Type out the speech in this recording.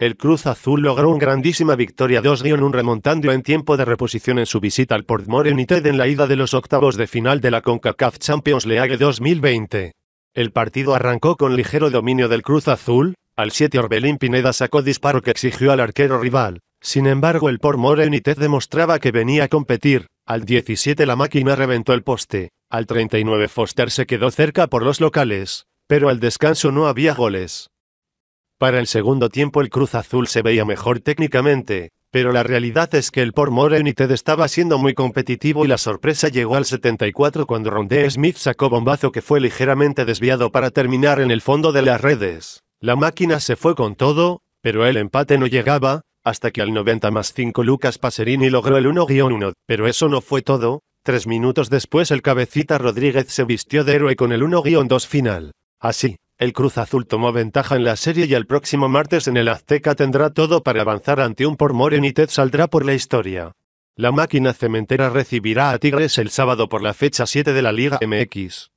El Cruz Azul logró una grandísima victoria 2-1 remontando en tiempo de reposición en su visita al Portmore United en la ida de los octavos de final de la CONCACAF Champions League 2020. El partido arrancó con ligero dominio del Cruz Azul, al 7 Orbelín Pineda sacó disparo que exigió al arquero rival. Sin embargo el Portmore United demostraba que venía a competir, al 17 la máquina reventó el poste, al 39 Foster se quedó cerca por los locales, pero al descanso no había goles. Para el segundo tiempo el Cruz Azul se veía mejor técnicamente, pero la realidad es que el more United estaba siendo muy competitivo y la sorpresa llegó al 74 cuando Rondé Smith sacó bombazo que fue ligeramente desviado para terminar en el fondo de las redes. La máquina se fue con todo, pero el empate no llegaba, hasta que al 90 más 5 Lucas Paserini logró el 1-1, pero eso no fue todo, tres minutos después el cabecita Rodríguez se vistió de héroe con el 1-2 final. Así, el Cruz Azul tomó ventaja en la serie y el próximo martes en el Azteca tendrá todo para avanzar ante un por Ted saldrá por la historia. La máquina cementera recibirá a Tigres el sábado por la fecha 7 de la Liga MX.